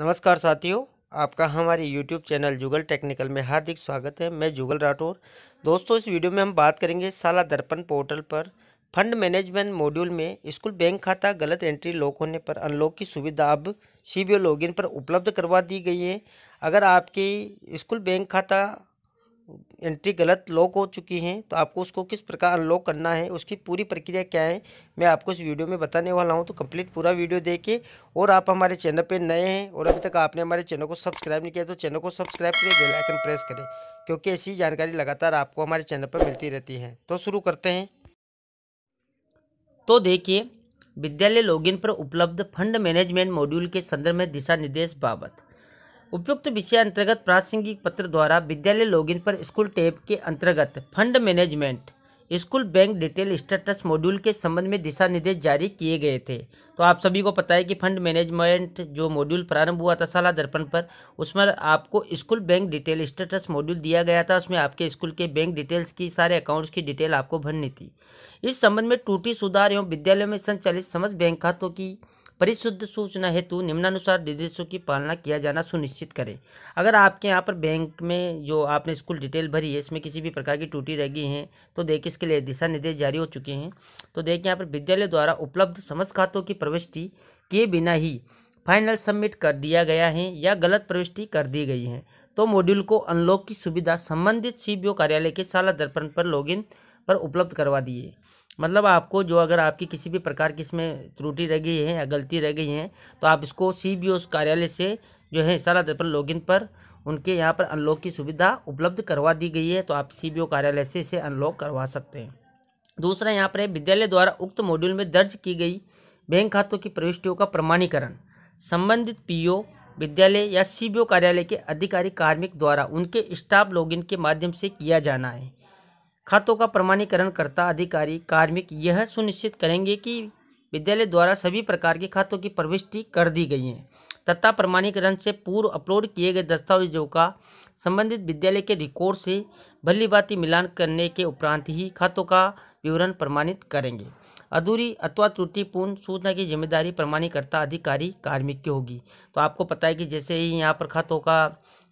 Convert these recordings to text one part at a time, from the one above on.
नमस्कार साथियों आपका हमारे YouTube चैनल जुगल टेक्निकल में हार्दिक स्वागत है मैं जुगल राठौर दोस्तों इस वीडियो में हम बात करेंगे साला दर्पण पोर्टल पर फंड मैनेजमेंट मॉड्यूल में स्कूल बैंक खाता गलत एंट्री लॉक होने पर अनलॉक की सुविधा अब सी बी लॉगिन पर उपलब्ध करवा दी गई है अगर आपकी स्कूल बैंक खाता एंट्री गलत लॉक हो चुकी हैं तो आपको उसको किस प्रकार अनलॉक करना है उसकी पूरी प्रक्रिया क्या है मैं आपको इस वीडियो में बताने वाला हूं तो कंप्लीट पूरा वीडियो देखिए और आप हमारे चैनल पर नए हैं और अभी तक आपने हमारे चैनल को सब्सक्राइब नहीं किया तो चैनल को सब्सक्राइब करें बेल आइकन प्रेस करें क्योंकि ऐसी जानकारी लगातार आपको हमारे चैनल पर मिलती रहती है तो शुरू करते हैं तो देखिए विद्यालय लॉगिन पर उपलब्ध फंड मैनेजमेंट मॉड्यूल के संदर्भ में दिशा निर्देश बाबत उपयुक्त विषय अंतर्गत प्रासंगिक पत्र द्वारा विद्यालय लॉगिन पर स्कूल टैब के अंतर्गत fund management school bank detail status module के संबंध में दिशा निर्देश जारी किए गए थे तो आप सभी को पता है कि फंड मैनेजमेंट जो मॉड्यूल प्रारंभ हुआ था साला दर्पण पर उसमें आपको school bank detail status module दिया गया था उसमें आपके स्कूल के बैंक डिटेल्स की सारे अकाउंट्स की डिटेल आपको भरनी थी इस संबंध में टूटी सुधार एवं विद्यालय में संचालित समझ बैंक खातों की परिशुद्ध सूचना हेतु निम्नानुसार निर्देशों की पालना किया जाना सुनिश्चित करें अगर आपके यहाँ पर बैंक में जो आपने स्कूल डिटेल भरी है इसमें किसी भी प्रकार की टूटी रह गई है तो देखिए इसके लिए दिशा निर्देश जारी हो चुके हैं तो देखिए यहाँ पर विद्यालय द्वारा उपलब्ध समस्त खातों की प्रविष्टि के बिना ही फाइनल सबमिट कर दिया गया है या गलत प्रविष्टि कर दी गई है तो मॉड्यूल को अनलॉक की सुविधा संबंधित सी कार्यालय के साला दर्पण पर लॉगिन पर उपलब्ध करवा दिए मतलब आपको जो अगर आपकी किसी भी प्रकार की इसमें त्रुटि रह गई है या गलती रह गई है तो आप इसको सी बी ओ कार्यालय से जो है सारा दर्पण लॉगिन पर उनके यहाँ पर अनलॉक की सुविधा उपलब्ध करवा दी गई है तो आप सी बी ओ कार्यालय से इसे अनलॉक करवा सकते हैं दूसरा यहाँ पर है विद्यालय द्वारा उक्त मॉड्यूल में दर्ज की गई बैंक खातों की प्रविष्टियों का प्रमाणीकरण संबंधित पी विद्यालय या सी कार्यालय के अधिकारी कार्मिक द्वारा उनके स्टाफ लॉगिन के माध्यम से किया जाना है खातों का प्रमाणीकरण करता अधिकारी कार्मिक यह सुनिश्चित करेंगे कि विद्यालय द्वारा सभी प्रकार के खातों की प्रविष्टि कर दी गई है तथा प्रमाणीकरण से पूर्व अपलोड किए गए दस्तावेजों का संबंधित विद्यालय के रिकॉर्ड से भलीभांति मिलान करने के उपरांत ही खातों का विवरण प्रमाणित करेंगे अधूरी अथवा त्रुटिपूर्ण सूचना की जिम्मेदारी प्रमाणीकर्ता अधिकारी कार्मिक की होगी तो आपको पता है कि जैसे ही यहाँ पर खातों का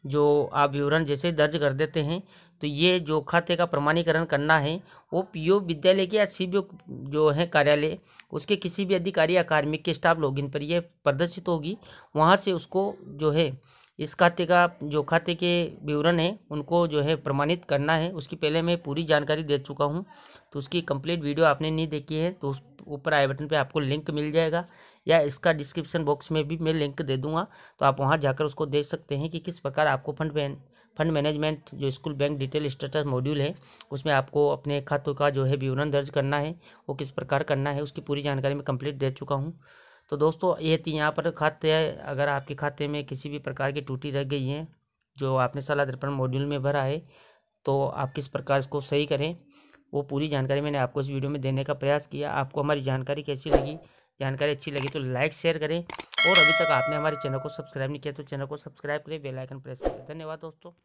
जो आप विवरण जैसे दर्ज कर देते हैं तो ये जो खाते का प्रमाणीकरण करना है वो पीओ विद्यालय के या सी जो है कार्यालय उसके किसी भी अधिकारी या कार्मिक के स्टाफ लॉगिन पर यह प्रदर्शित होगी वहाँ से उसको जो है इस खाते का जो खाते के विवरण है उनको जो है प्रमाणित करना है उसकी पहले मैं पूरी जानकारी दे चुका हूँ तो उसकी कंप्लीट वीडियो आपने नहीं देखी है तो उस ऊपर आई बटन पे आपको लिंक मिल जाएगा या इसका डिस्क्रिप्शन बॉक्स में भी मैं लिंक दे दूंगा तो आप वहाँ जाकर उसको देख सकते हैं कि किस प्रकार आपको फंड फंड मैनेजमेंट जो school bank detail status module है उसमें आपको अपने खातों का जो है विवरण दर्ज करना है वो किस प्रकार करना है उसकी पूरी जानकारी मैं कंप्लीट दे चुका हूँ तो दोस्तों ये थी यहाँ पर खाते अगर आपके खाते में किसी भी प्रकार की टूटी रह गई है जो आपने सलाह दर्पण मॉड्यूल में भरा है तो आप किस प्रकार इसको सही करें वो पूरी जानकारी मैंने आपको इस वीडियो में देने का प्रयास किया आपको हमारी जानकारी कैसी लगी जानकारी अच्छी लगी तो लाइक शेयर करें और अभी तक आपने हमारे चैनल को सब्सक्राइब नहीं किया तो चैनल को सब्सक्राइब करें बेलाइकन प्रेस करें धन्यवाद दोस्तों